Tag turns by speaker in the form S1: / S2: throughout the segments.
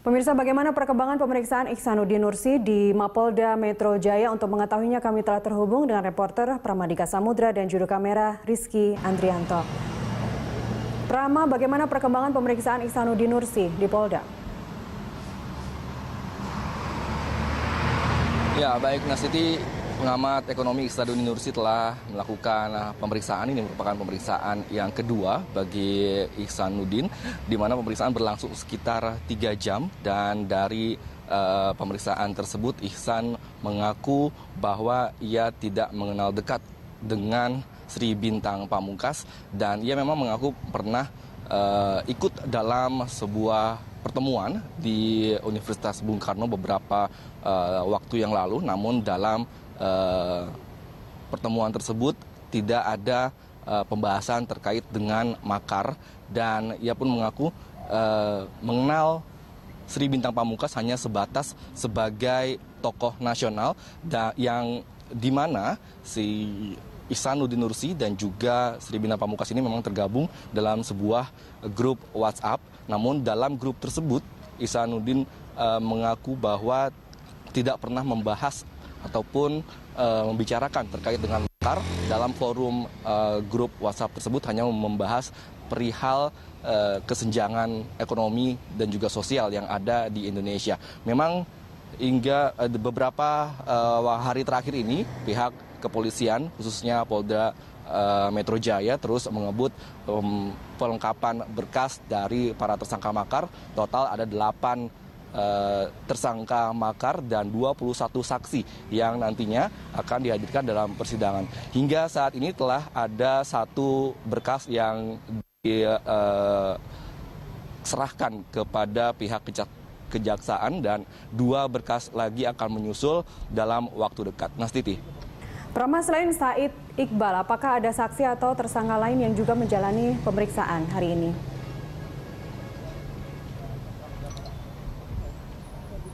S1: Pemirsa, bagaimana perkembangan pemeriksaan Iksanuddin Nursi di Mapolda Metro Jaya? Untuk mengetahuinya, kami telah terhubung dengan reporter Pramadika Samudra dan juru kamera Rizky Andrianto. Prama, bagaimana perkembangan pemeriksaan Iksanuddin Nursi di Polda?
S2: Ya, baik Nasiti, Pengamat Ekonomi Iksaduddin Nursi telah melakukan ah, pemeriksaan ini merupakan pemeriksaan yang kedua bagi Nudin di mana pemeriksaan berlangsung sekitar 3 jam dan dari uh, pemeriksaan tersebut Ihsan mengaku bahwa ia tidak mengenal dekat dengan Sri Bintang Pamungkas dan ia memang mengaku pernah uh, ikut dalam sebuah pertemuan di Universitas Bung Karno beberapa uh, waktu yang lalu namun dalam Eh, pertemuan tersebut tidak ada uh, pembahasan terkait dengan makar dan ia pun mengaku uh, mengenal Sri Bintang Pamungkas hanya sebatas sebagai tokoh nasional yang di mana si Isanuddin Nursi dan juga Sri Bintang Pamungkas ini memang tergabung dalam sebuah grup WhatsApp. Namun dalam grup tersebut Isanuddin e, mengaku bahwa tidak pernah membahas ataupun uh, membicarakan terkait dengan makar dalam forum uh, grup WhatsApp tersebut hanya membahas perihal uh, kesenjangan ekonomi dan juga sosial yang ada di Indonesia. Memang hingga uh, beberapa uh, hari terakhir ini pihak kepolisian khususnya Polda Metro Jaya terus mengebut um, pelengkapan berkas dari para tersangka makar. Total ada delapan Eh, tersangka makar dan 21 saksi yang nantinya akan dihadirkan dalam persidangan. Hingga saat ini telah ada satu berkas yang diserahkan eh, kepada pihak kejaksaan dan dua berkas lagi akan menyusul dalam waktu dekat. Nastiti.
S1: Prama selain Said Iqbal, apakah ada saksi atau tersangka lain yang juga menjalani pemeriksaan hari ini?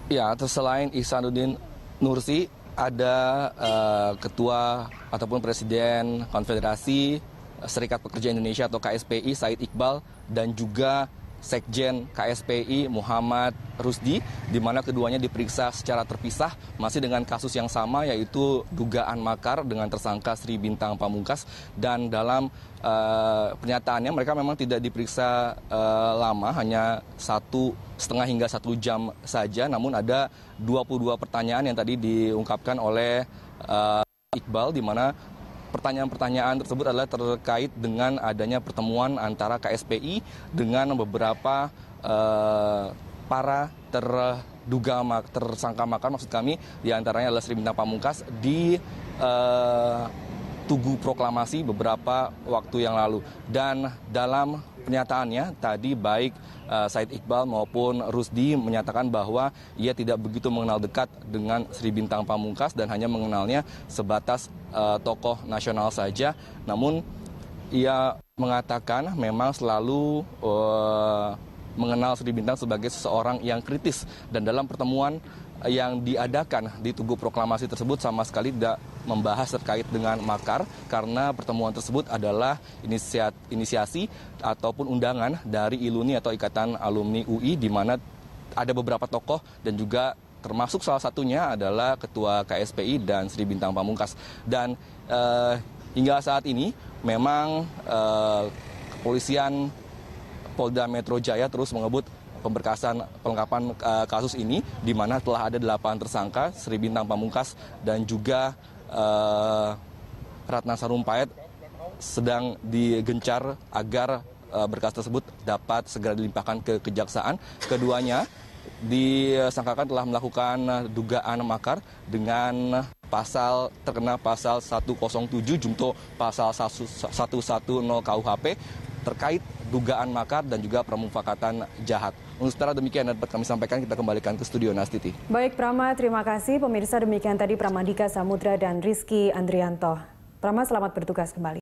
S2: Ya, terus selain Ihsanuddin Nursi, ada uh, ketua ataupun presiden Konfederasi Serikat Pekerja Indonesia atau KSPI Said Iqbal dan juga Sekjen KSPI Muhammad Rusdi, di mana keduanya diperiksa secara terpisah masih dengan kasus yang sama yaitu dugaan makar dengan tersangka Sri Bintang Pamungkas dan dalam uh, pernyataannya mereka memang tidak diperiksa uh, lama hanya satu setengah hingga satu jam saja, namun ada 22 pertanyaan yang tadi diungkapkan oleh uh, Iqbal di mana pertanyaan-pertanyaan tersebut adalah terkait dengan adanya pertemuan antara KSPI dengan beberapa uh, para terduga tersangka makan maksud kami diantaranya adalah Sri Bintang Pamungkas di uh, Tugu Proklamasi beberapa waktu yang lalu. Dan dalam pernyataannya tadi baik uh, Said Iqbal maupun Rusdi menyatakan bahwa ia tidak begitu mengenal dekat dengan Sri Bintang Pamungkas dan hanya mengenalnya sebatas uh, tokoh nasional saja. Namun ia mengatakan memang selalu uh, mengenal Sri Bintang sebagai seseorang yang kritis dan dalam pertemuan yang diadakan di Tugu Proklamasi tersebut sama sekali tidak membahas terkait dengan makar karena pertemuan tersebut adalah inisiasi ataupun undangan dari ILUNI atau Ikatan Alumni UI di mana ada beberapa tokoh dan juga termasuk salah satunya adalah ketua KSPI dan Sri Bintang Pamungkas dan eh, hingga saat ini memang eh, kepolisian Polda Metro Jaya terus mengebut pemberkasan pelengkapan uh, kasus ini di mana telah ada delapan tersangka Sri Bintang Pamungkas dan juga uh, Ratna Sarumpait sedang digencar agar uh, berkas tersebut dapat segera dilimpahkan ke kejaksaan. Keduanya disangkakan telah melakukan dugaan makar dengan pasal terkena pasal 107 junto pasal 110 KUHP terkait dugaan makar dan juga permufakatan jahat. Untuk secara demikian dapat kami sampaikan kita kembalikan ke studio Nastiti.
S1: Baik Prama, terima kasih pemirsa demikian tadi Pramadika Samudra dan Rizky Andrianto. Prama selamat bertugas kembali.